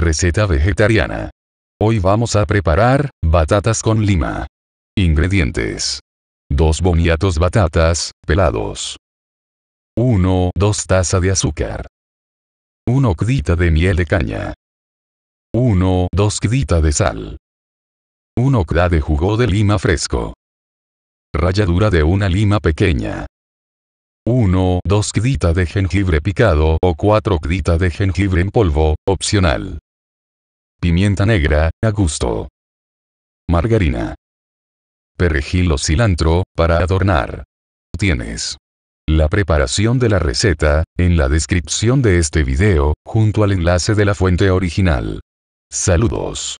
Receta vegetariana. Hoy vamos a preparar batatas con lima. Ingredientes. 2 boniatos batatas, pelados. 1, 2 tazas de azúcar. 1 cdita de miel de caña. 1, 2 cdita de sal. 1 cda de jugo de lima fresco. Ralladura de una lima pequeña. 1, 2 cdita de jengibre picado o 4 cdita de jengibre en polvo, opcional pimienta negra, a gusto. Margarina. Perejil o cilantro, para adornar. Tienes. La preparación de la receta, en la descripción de este video, junto al enlace de la fuente original. Saludos.